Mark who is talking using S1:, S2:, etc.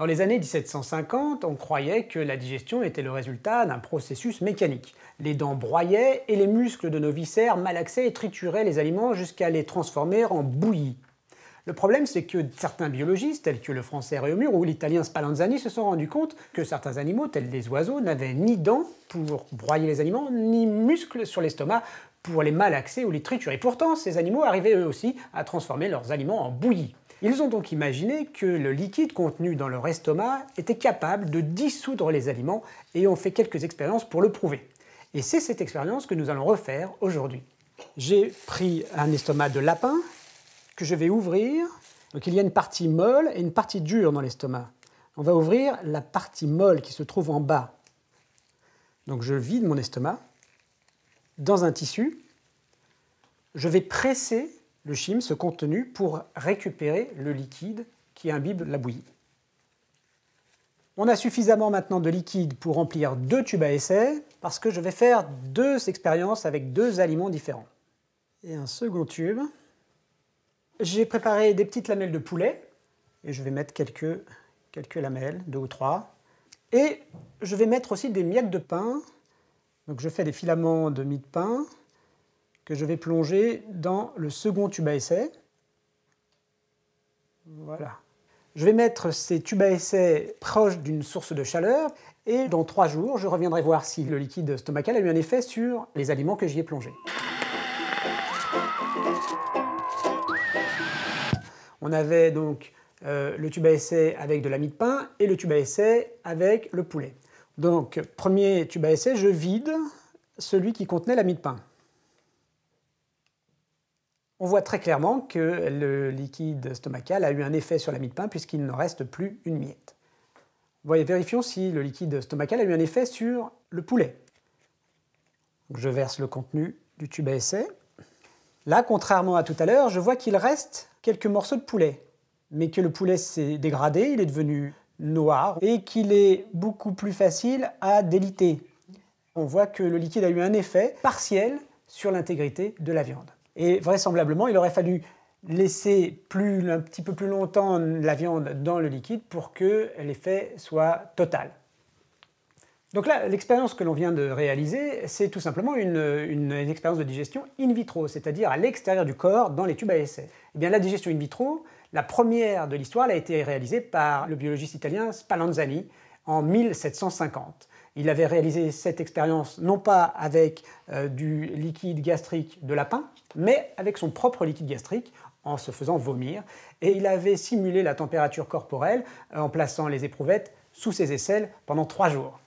S1: Dans les années 1750, on croyait que la digestion était le résultat d'un processus mécanique. Les dents broyaient et les muscles de nos viscères malaxaient et trituraient les aliments jusqu'à les transformer en bouillie. Le problème, c'est que certains biologistes, tels que le français Réaumur ou l'italien Spallanzani, se sont rendus compte que certains animaux, tels les oiseaux, n'avaient ni dents pour broyer les aliments, ni muscles sur l'estomac pour les malaxer ou les triturer. Pourtant, ces animaux arrivaient eux aussi à transformer leurs aliments en bouillie. Ils ont donc imaginé que le liquide contenu dans leur estomac était capable de dissoudre les aliments et ont fait quelques expériences pour le prouver. Et c'est cette expérience que nous allons refaire aujourd'hui. J'ai pris un estomac de lapin que je vais ouvrir. Donc il y a une partie molle et une partie dure dans l'estomac. On va ouvrir la partie molle qui se trouve en bas. Donc je vide mon estomac dans un tissu, je vais presser le chim, ce contenu, pour récupérer le liquide qui imbibe la bouillie. On a suffisamment maintenant de liquide pour remplir deux tubes à essai, parce que je vais faire deux expériences avec deux aliments différents. Et un second tube. J'ai préparé des petites lamelles de poulet, et je vais mettre quelques, quelques lamelles, deux ou trois. Et je vais mettre aussi des miettes de pain je fais des filaments de mie de pain que je vais plonger dans le second tube à essai. Voilà. Je vais mettre ces tubes à essai proches d'une source de chaleur et dans trois jours, je reviendrai voir si le liquide stomacal a eu un effet sur les aliments que j'y ai plongés. On avait donc euh, le tube à essai avec de la mie de pain et le tube à essai avec le poulet. Donc, premier tube à essai, je vide celui qui contenait la mie de pain. On voit très clairement que le liquide stomacal a eu un effet sur la mie de pain puisqu'il ne reste plus une miette. vérifions si le liquide stomacal a eu un effet sur le poulet. je verse le contenu du tube à essai. Là, contrairement à tout à l'heure, je vois qu'il reste quelques morceaux de poulet, mais que le poulet s'est dégradé, il est devenu noir et qu'il est beaucoup plus facile à déliter. On voit que le liquide a eu un effet partiel sur l'intégrité de la viande. Et vraisemblablement, il aurait fallu laisser un petit peu plus longtemps la viande dans le liquide pour que l'effet soit total. Donc là, l'expérience que l'on vient de réaliser, c'est tout simplement une, expérience de digestion in vitro, c'est-à-dire à, l'extérieur du corps, dans les tubes à essai. Et eh bien la digestion in vitro, la première de l'histoire a été réalisée par le biologiste italien Spallanzani en 1750. Il avait réalisé cette expérience non pas avec euh, du liquide gastrique de lapin, mais avec son propre liquide gastrique en se faisant vomir. Et il avait simulé la température corporelle euh, en plaçant les éprouvettes sous ses aisselles pendant trois jours.